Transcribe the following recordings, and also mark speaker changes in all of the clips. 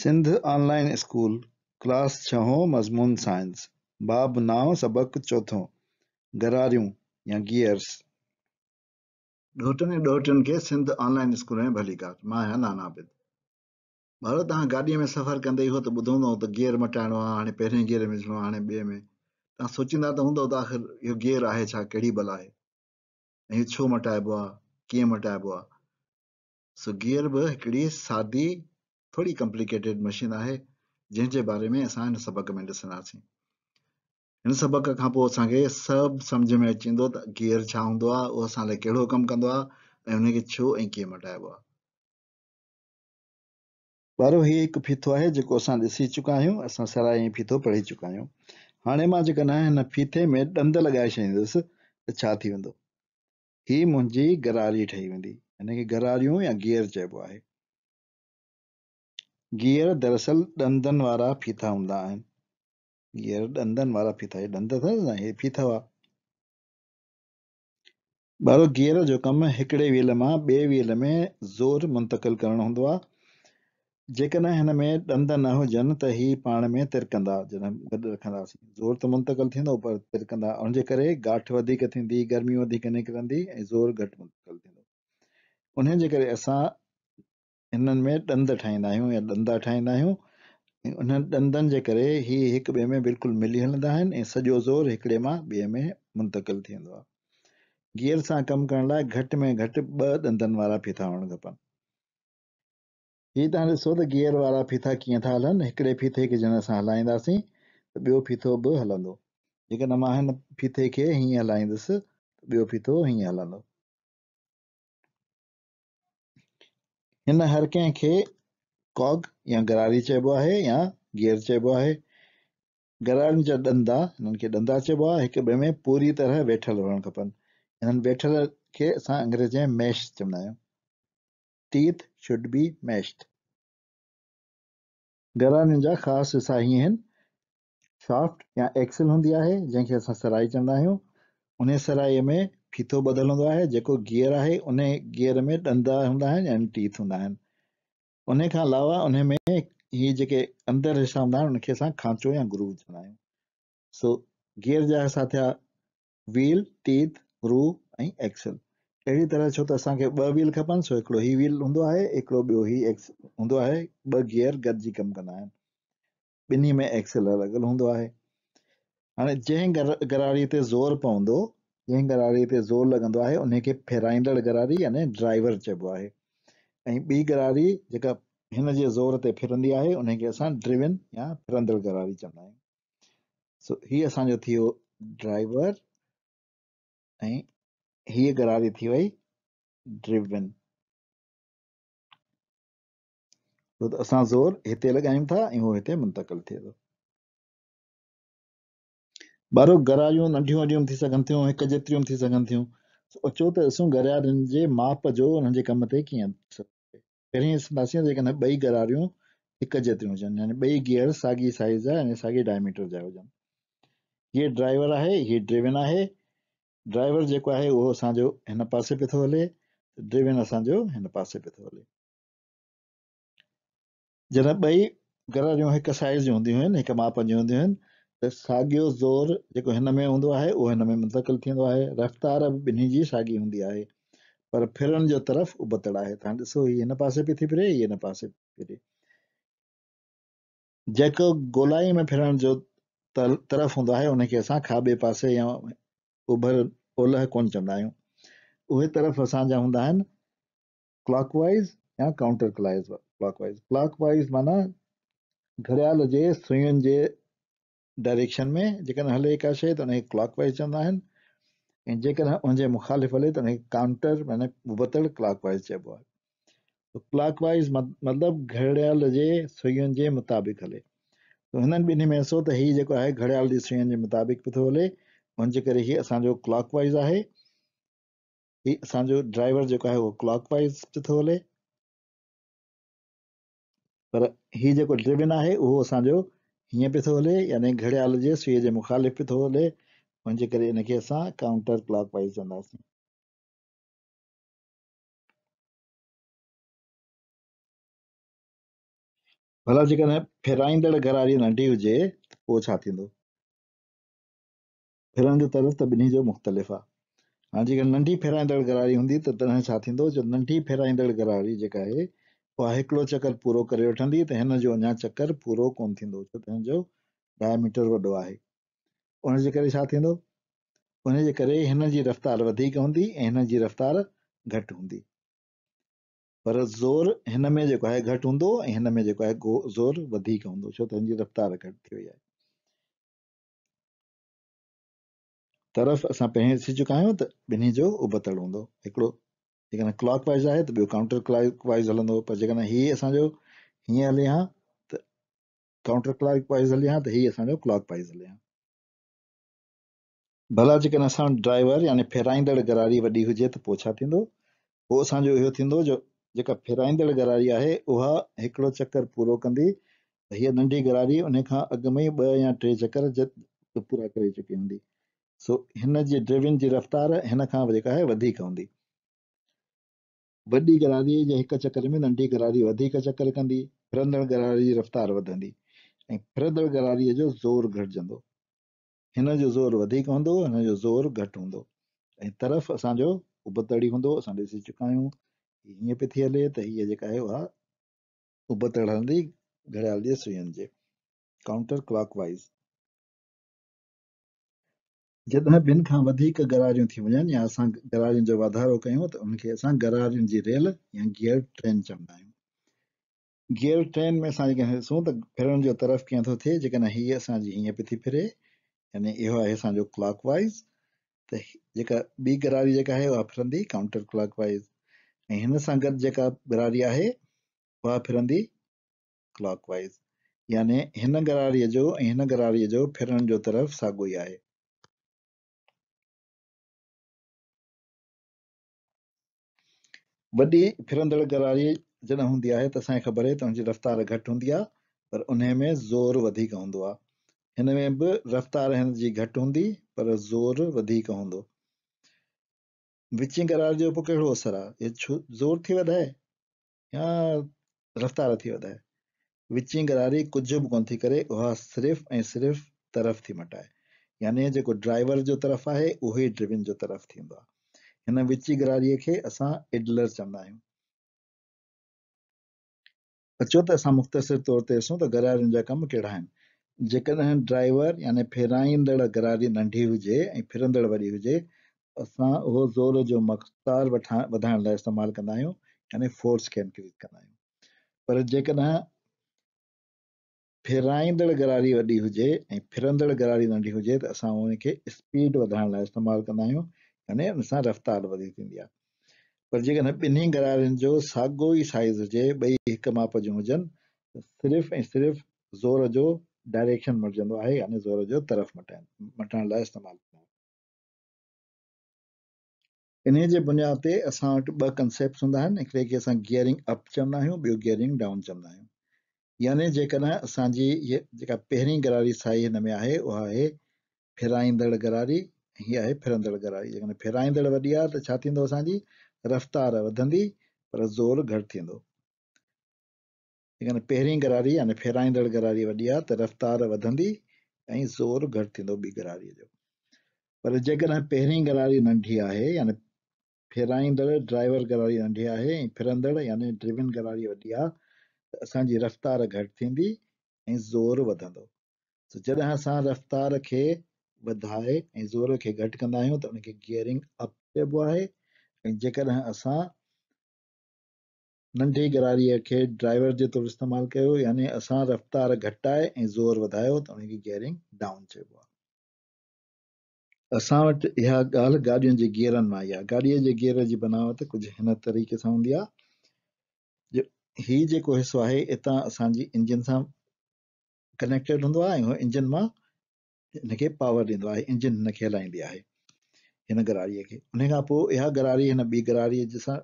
Speaker 1: Sindh online school class छहो मज़मून सबक चोथों घरारियूं भली कार मां आहियां नानाबिद भले तव्हां गाॾीअ में सफ़र कंदे उहो त ॿुधंदो त गियर मटाइणो आहे पहिरें गेयर में विझणो आहे ॿिए में तव्हां सोचींदा त हूंदव त आख़िर इहो घीअर आहे छा कहिड़ी भल आहे इहो छो मटाइबो आहे कीअं मटाइबो आहे सो गेअर बि हिकिड़ी सादी थोरी कॉम्प्लिकेटेड मशीन आहे जंहिंजे बारे में असां हिन सबक़ में ॾिसंदासीं हिन सबक़ खां पोइ असांखे सभु सम्झ में अची वेंदो त गियर छा हूंदो आहे उहो असां लाइ कहिड़ो कमु कंदो आहे ऐं हुनखे छो ऐं कीअं मटाइबो आहे ॿारो हीउ हिकु फीथो आहे जेको असां ॾिसी चुका आहियूं असां सरा फीथो पढ़ी चुका आहियूं हाणे मां जेकॾहिं हिन फीथे में ॾंद लॻाए छॾींदुसि त छा थी वेंदो हीअ मुंहिंजी गरारी ठही वेंदी हिनखे गरारियूं या गियर चइबो आहे गीहर दरअसल ॾंदनि वारा फीथा हूंदा आहिनि गीहर ॾंदनि वारा फीथा ॾंद अथसि न हे फीथा हुआ ॿारो गीहर जो कमु हिकिड़े वील मां ॿिए वील में ज़ोर मुंतकिल करणो हूंदो आहे जेकॾहिं हिन में ॾंद न हुजनि त ही पाण में तिरकंदा जॾहिं गॾु रखंदासीं ज़ोर त मुंतकिल थींदो पर तिरकंदा उनजे करे गाठ वधीक थींदी गर्मी वधीक निकिरंदी ऐं ज़ोर घटि मुंतकिल थींदो उन जे करे असां हिननि में ॾंद ठाहींदा आहियूं या ॾंदा ठाहींदा आहियूं उन ॾंदनि जे करे ही हिक ॿिए में बिल्कुलु मिली हलंदा आहिनि ऐं सॼो ज़ोर हिकिड़े मां ॿिए में मुंतकिल थींदो आहे गीअर सां कमु करण लाइ घटि में घटि ॿ ॾंदनि वारा फीथा हुअणु खपनि हीअ तव्हां ॾिसो त गीअर वारा फीथा कीअं था हलनि हिकिड़े फीथे खे जॾहिं असां हलाईंदासीं त ॿियो फीथो बि हलंदो जेकॾहिं मां हिन फीथे खे हीअं हलाईंदुसि त ॿियो फीथो हीअं हलंदो हिन हर कंहिंखे कॉग या गरारी चइबो आहे या गियर चइबो आहे गरारनि जा ॾंदा हिननि खे ॾंदा चइबो आहे हिक ॿिए में पूरी तरह वेठल हुअणु खपनि हिननि वेठल खे असां अंग्रेजी में मैश चवंदा आहियूं टीथ शुड बी मैश्ड गरारनि जा ख़ासि हिसा हीअं आहिनि शाफ्ट या एक्सल हूंदी आहे जंहिंखे असां सराई चवंदा आहियूं उन सराईअ में फीथो ॿधलु हूंदो आहे जेको गीअर आहे उन गियर में ॾंदा हूंदा आहिनि ऐं टीत हूंदा आहिनि उन खां अलावा उनमें हीअ जेके अंदरि हिसा हूंदा आहिनि उनखे असां खांचो या गुरू विझंदा आहियूं सो गियर जा हिसाब थिया व्हील टीथ ग्रू ऐं एक्सल अहिड़ी तरह छो त असांखे ॿ वील खपनि सो हिकिड़ो हीउ व्हील हूंदो आहे हिकिड़ो ॿियो एक्स हूंदो आहे ॿ गीअर गॾु कमु कंदा आहिनि ॿिन्ही में एक्सल लॻल हूंदो आहे हाणे जंहिं गर गरारी ते ज़ोर पवंदो ते ज़ोर लॻंदो आहे फेराईंदड़ गरारी यानी ड्राइवर चइबो आहे ऐं ॿी गरारी जेका हिन जे ज़ोर ते फिरंदी आहे असां ड्रिविन या फिरंदड़ गरारी चवंदा आहियूं सो हीअ असांजो थी वियो ड्राइवर ऐं हीअ गरारी थी वई ड्रिविन असां ज़ोर हिते लॻायूं था ऐं उहो हिते मुंतकिल थिए थो भाड़ो घरारियूं नंढियूं वॾियूं थी सघनि थियूं हिकु जेतिरियूं थी सघनि थियूं अचो त ॾिसूं घरारियुनि जे माप जो हुननि जे कम ते कीअं पहिरीं ॾिसंदासीं जेकॾहिं ॿई घरारियूं हिकु जेतिरियूं हुजनि यानी ॿई गियर साॻी साइज़ जा यानी साॻी डायमीटर जा हुजनि हीअ ड्राइवर आहे हीअ ड्रिविन आहे ड्राइवर जेको आहे उहो असांजो हिन पासे पियो थो हले ड्रिविन असांजो हिन पासे पियो थो हले जॾहिं ॿई घरारियूं हिकु साइज़ जूं हूंदियूं आहिनि हिकु माप जूं हूंदियूं आहिनि त साॻियो ज़ोर जेको हिन में हूंदो आहे उहो हिन में मुंतक़िल थींदो आहे रफ़्तार बि ॿिन्ही जी साॻी हूंदी आहे पर फिरण जो तरफ़ उबतड़ आहे तव्हां ॾिसो हीअ हिन पासे बि थी फिरे हीअ हिन पासे फिरे जेको गोलाई में फिरण जो तरफ़ हूंदो आहे हुन असां खाॿे पासे या उभर ओलह कोन चवंदा आहियूं उहे तरफ़ असांजा हूंदा आहिनि क्लॉक वाइज़ या काउंटर क्लाइज़ माना घड़ियाल जे सुयुनि जे डायरेक्शन में जेकॾहिं हल एक शइ तो हुनखे क्लॉकवाइज़ चवंदा आहिनि ऐं जेकॾहिं मुखालिफ़ हल तो हुनखे काउंटर माना उबतड़ क्लॉकवाइज़ चइबो आहे क्लॉकवाइज़ मतलब घड़ियाल के सुइयुनि के मुताबिक़ हल तो हिननि बिन्हीं में ॾिसो तो हीउ जो है घड़ियाल की सुइयुनि के मुताबिक़ पे तो हल उनके कर हीउ असांजो क्लॉकवाइज़ है हीउ असो ड्राइवर जेको आहे उहो क्लॉकवाइज़ पे तो हल पर हीउ जो ड्रिविन है वो असो हीअं पियो थो हले यानी घड़ियाल जे सुई जे मुखालिफ़ पियो थो हले हुनजे करे हिनखे असां काउंटर क्लॉक वाइज़ चवंदासीं भला जेकॾहिं फेराईंदड़ घरारी नंढी हुजे त पोइ छा थींदो फिरण जो तरफ़ त ॿिन्ही जो मुख़्तलिफ़ आहे हाणे जेकॾहिं नंढी फेराईंदड़ घरारी हूंदी त तॾहिं छा थींदो जो नंढी फेराईंदड़ घरारी जेका आहे हिकिड़ो चकर पूरो करे वठंदी त हिन जो अञा चकर पूरो कोन थींदो छो त हिन जो डायमीटर वॾो आहे हुनजे करे छा थींदो उन जे करे हिन जी रफ़्तार वधीक हूंदी ऐं हिन जी रफ़्तार घटि हूंदी पर ज़ोर हिन में जेको आहे घटि हूंदो ऐं हिन में जेको आहे ज़ोर वधीक हूंदो छो त हिन जी रफ़्तार घटि थी वई आहे तरफ़ असां पहिरियों ॾिसी चुका आहियूं त ॿिन्ही जो उबतड़ हूंदो हिकिड़ो जेकॾहिं क्लॉक वाइज़ आहे त ॿियो काउंटर क्लॉक वाइज़ हलंदो पर जेकॾहिं हीअ असांजो हीअं हले हा त काउंटर क्लॉक वाइज़ हले हा त हीअ असांजो क्लॉक वाइज़ हले हा भला जेकॾहिं असां वटि ड्राइवर यानी फेराईंदड़ गरारी वॾी हुजे त पोइ छा थींदो पोइ असांजो इहो थींदो जो जेका फेराईंदड़ गरारी आहे उहा हिकिड़ो चकर पूरो कंदी त हीअ नंढी गरारी उन खां अॻ में ई ॿ या टे चकर पूरा करे चुकी हूंदी सो हिन जी ड्रिविंग जी रफ़्तार हिन खां बि जेका आहे वधीक हूंदी वॾी घरारीअ जे हिकु चकर में नंढी गरारी वधीक चकर कंदी फिरंदड़ गरारी जी रफ़्तार वधंदी ऐं फिरंदड़ गरारीअ जो ज़ोर घटिजंदो हिन जो ज़ोर वधीक हूंदो हिन जो ज़ोर घटि हूंदो ऐं तरफ़ असांजो उबतड़ी हूंदो असां ॾिसी चुका आहियूं हीअं पई थी हले त हीअ जेका आहे उहा उबतड़ हलंदी घड़ियाल जे सुईयुनि जे काउंटर क्लॉक वाइज़ जॾहिं ॿिनि खां वधीक गरारियूं थी वञनि या असां गरारियुनि जो वाधारो कयूं त उनखे असां गरारियुनि जी रेल या गियर ट्रेन चवंदा आहियूं गियर ट्रेन में असां जेकॾहिं ॾिसूं त फिरण जो तरफ़ कीअं थो थिए जेकॾहिं हीअ असांजी हीअं पई थी फिरे यानी इहो आहे असांजो क्लॉक वाइज़ त जेका ॿी गरारी जेका आहे उहा फिरंदी काउंटर क्लॉक वाइज़ ऐं हिन सां गॾु जेका गरारी आहे उहा फिरंदी क्लॉक वाइज़ यानी हिन गरारीअ जो ऐं हिन गरारीअ जो फिरण जो तरफ़ साॻियो ई आहे वॾी फिरंदड़ गरारी जॾहिं हूंदी आहे त असांखे ख़बर आहे त हुनजी रफ़्तार घटि हूंदी आहे पर उन में ज़ोर वधीक हूंदो आहे हिन में बि रफ़्तार हिन जी घटि हूंदी पर ज़ोर वधीक हूंदो विचीं गरार जो पोइ कहिड़ो असरु आहे इहो ज़ोर थी वधाए या रफ़्तार थी वधाए विचीं गरारी कुझु बि कोन थी करे उहा सिर्फ़ु ऐं सिर्फ़ु तरफ़ थी मटाए यानी जेको ड्राइवर जो तरफ़ आहे उहो ई ड्रिविन जो तरफ़ थींदो आहे हिन विची घरारीअ खे असां इडलर चवंदा आहियूं अचो त असां मुख़्तसिर तौर ते ॾिसूं त गरारियुनि जा कम कहिड़ा आहिनि जेकॾहिं ड्राइवर यानी फेराईंदड़ गरारी नंढी हुजे ऐं फिरंदड़ वॾी हुजे असां उहो ज़ोर जो वठा वधाइण लाइ इस्तेमालु कंदा आहियूं यानी फोर्स खे कंदा आहियूं पर जेकॾहिं फेराईंदड़ गरारी वॾी हुजे ऐं फिरंदड़ गरारी नंढी हुजे त असां उनखे स्पीड वधाइण लाइ इस्तेमालु कंदा आहियूं रफ़्तार वधीक थींदी आहे पर जेकॾहिं ॿिन्ही घरारनि जो साॻियो ई साइज़ हुजे ॿई हिक माप जूं हुजनि सिर्फ़ु ऐं सिर्फ़ु ज़ोर जो डायरेक्शन मटिजंदो आहे ज़ोर जो तरफ़ मटाइ मटण लाइ इस्तेमालु इन जे बुनियाद ते असां वटि ॿ कंसेप्ट हूंदा आहिनि हिकिड़े खे असां गियरिंग अप चवंदा आहियूं ॿियो गियरिंग डाउन चवंदा आहियूं यानी जेकॾहिं असांजी जेका पहिरीं गरारी साई हिन में आहे उहा आहे फिराईंदड़ गरारी हीअ आहे फिरंदड़ घरारी जेकॾहिं फिराईंदड़ वॾी आहे त छा थींदो असांजी रफ़्तार वधंदी पर ज़ोर घटि थींदो जेकॾहिं पहिरीं घरारी यानी फेराईंदड़ घरारी वॾी आहे त रफ़्तार वधंदी ऐं ज़ोर घटि थींदो ॿी घरारीअ जो पर जेकॾहिं पहिरीं घरारी नंढी आहे यानी फेराईंदड़ ड्राइवर घरारी नंढी आहे ऐं फिरंदड़ यानी ड्रिविन घरारी वॾी आहे त असांजी रफ़्तार घटि थींदी ऐं ज़ोर वधंदो त जॾहिं असां रफ़्तार खे वधाए ऐं ज़ोर खे घटि कंदा आहियूं त उनखे गियरिंग अप चइबो आहे ऐं जेकॾहिं असां नंढे गरारीअ खे ड्राइवर जे तौरु इस्तेमालु कयो यानी असां रफ़्तार घटाए ऐं ज़ोर वधायो त उनखे गियरिंग डाउन चइबो आहे असां वटि इहा ॻाल्हि गाॾियुनि जे गियरनि मां ई आहे गाॾीअ जे गियर जी बनावट कुझु हिन तरीक़े सां हूंदी आहे जो हीउ जेको हिसो आहे हितां असांजी इंजन सां कनेक्टेड हूंदो आहे ऐं इंजन मां हिन खे पावर ॾींदो आहे इंजन हिन खे हलाईंदी आहे हिन गरारीअ खे उन खां पोइ इहा गरारी हिन ॿी घरारीअ सां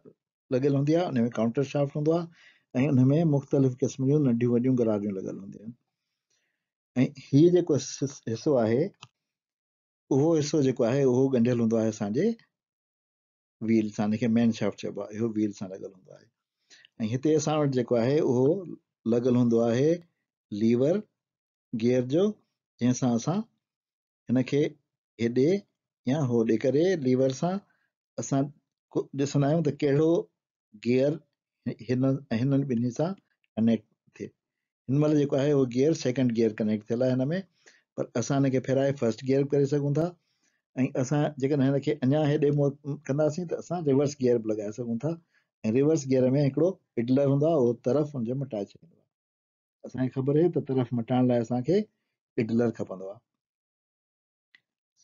Speaker 1: लॻियल हूंदी आहे उन में काउंटर शाफ्ट हूंदो आहे ऐं उन में मुख़्तलिफ़ क़िस्म जूं नंढियूं वॾियूं गरारियूं लॻियल हूंदियूं आहिनि ऐं हीअ जेको हिसो आहे उहो हिसो जेको आहे उहो ॻंढियल हूंदो आहे असांजे व्हील सां हिनखे मेन शाफ्ट चइबो आहे इहो व्हील सां लॻियल हूंदो आहे ऐं हिते असां वटि जेको आहे उहो लॻियल हूंदो आहे लीवर गेअर जो जंहिंसां असां हिन खे हेॾे या होॾे करे लीवर सां असां ॾिसंदा आहियूं त कहिड़ो गियर हिन हिननि ॿिन्ही सां कनेक्ट थिए हिन महिल जेको आहे उहो गियर सेकेंड गियर कनेक्ट थियल आहे हिन में पर असां हिन खे फेराए फस्ट गियर बि करे सघूं था ऐं असां जेकॾहिं हिन खे अञा हेॾे मो कंदासीं त असां रिवर्स गियर बि लॻाए सघूं था ऐं रिवर्स गियर में हिकिड़ो इडलर हूंदो आहे उहो तरफ़ हुनजो मटाए छॾींदो आहे असांखे ख़बर आहे त तरफ़ मटाइण लाइ असांखे इडलर खपंदो आहे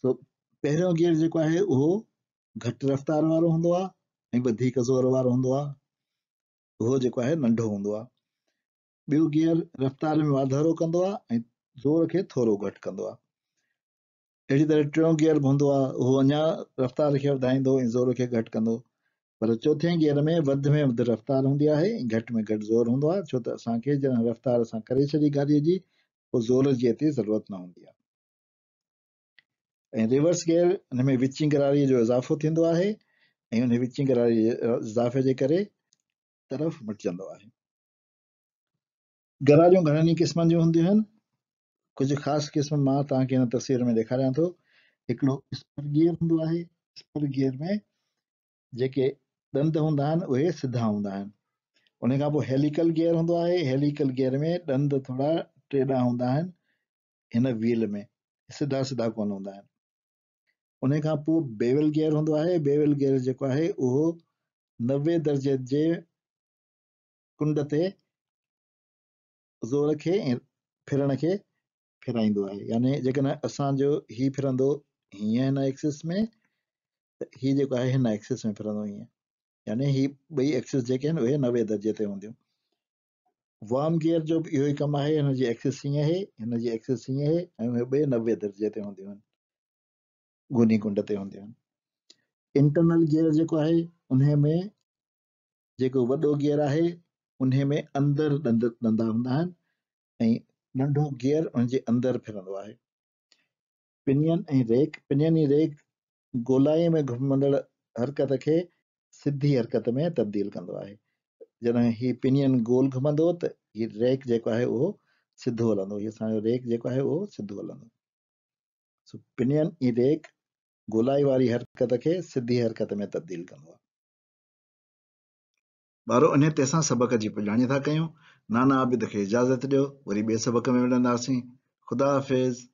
Speaker 1: पहिरियों गियर जेको आहे उहो घटि रफ़्तार वारो हूंदो आहे ऐं वधीक ज़ोर वारो हूंदो आहे उहो जेको आहे नंढो हूंदो आहे ॿियो गियर रफ़्तार में वाधारो कंदो आहे ऐं ज़ोर खे थोरो घटि कंदो आहे अहिड़ी तरह टियों गियर बि हूंदो आहे उहो अञा रफ़्तार खे वधाईंदो ऐं ज़ोर खे घटि कंदो पर चोथे गियर में वध में वधि रफ़्तार हूंदी आहे ऐं घटि में घटि ज़ोर हूंदो आहे छो त असांखे जॾहिं रफ़्तार सां करे छॾी गाॾीअ जी पोइ ज़ोर जी हेतिरी ज़रूरत न हूंदी आहे ऐं रिवर्स गेयर हिन में विचिंग गरारीअ जो इज़ाफ़ो थींदो आहे ऐं हुन विचिंग गरारी इज़ाफ़े जे करे तरफ़ मटिजंदो आहे गरारियूं घणनि ई क़िस्मनि जूं हूंदियूं आहिनि कुझु ख़ासि क़िस्म मां तव्हांखे हिन तस्वीर में ॾेखारियां थो हिकिड़ो स्पर गियर हूंदो आहे स्पर गियर में जेके ॾंद हूंदा आहिनि उहे सिधा हूंदा आहिनि उन खां पोइ हेलिकल गेअर हूंदो आहे हेलिकल गियर में ॾंद थोरा टेॾा हूंदा आहिनि हिन व्हील में सिधा सिधा कोन हूंदा आहिनि उन खां पोइ बेवल गेअर हूंदो आहे बेवल गेयर जेको आहे उहो नवे दर्जे जे कुंड ते ज़ोर खे ऐं फिरण खे फिराईंदो आहे यानी जेकॾहिं असांजो हीउ फिरंदो हीअं हिन एक्सिस में त हीउ जेको आहे हिन एक्सिस में फिरंदो हीअं यानी हीअ ॿई एक्सिस जेके आहिनि उहे नवे दर्जे ते हूंदियूं वॉम गेअर जो बि इहो ई कमु आहे हिन जी एक्सिस हीअं आहे हिन जी एक्सिस हीअं आहे ऐं उहे ॿिए नवे दर्जे ते हूंदियूं आहिनि गुनी कुंड ते हूंदियूं आहिनि इंटरनल गियर जेको आहे उन में जेको वॾो गियर आहे उन में अंदरि ॾंद ॾंदा हूंदा आहिनि ऐं नंढो गियर उनजे अंदरि फिरंदो आहे पिनियन ऐं रेक पिनियन ई रेक गोलाई में घुमंदड़ हरकत खे सिधी हरकत में तब्दील कंदो आहे जॾहिं हीउ पिनियन गोल घुमंदो त ही रेक जेको आहे उहो सिधो हलंदो हीअ असांजो रेक जेको आहे उहो सिधो हलंदो पिनियन ई रेक गोलाई वारी हरकत खे सिधी हरकत में तब्दील कंदो आहे ॿारो इन ते असां सबक़ जी पुॼाणी था कयूं नाना आबिद खे इजाज़त ॾियो वरी ॿिए सबक़ में मिलंदासीं ख़ुदा हाफ़िज़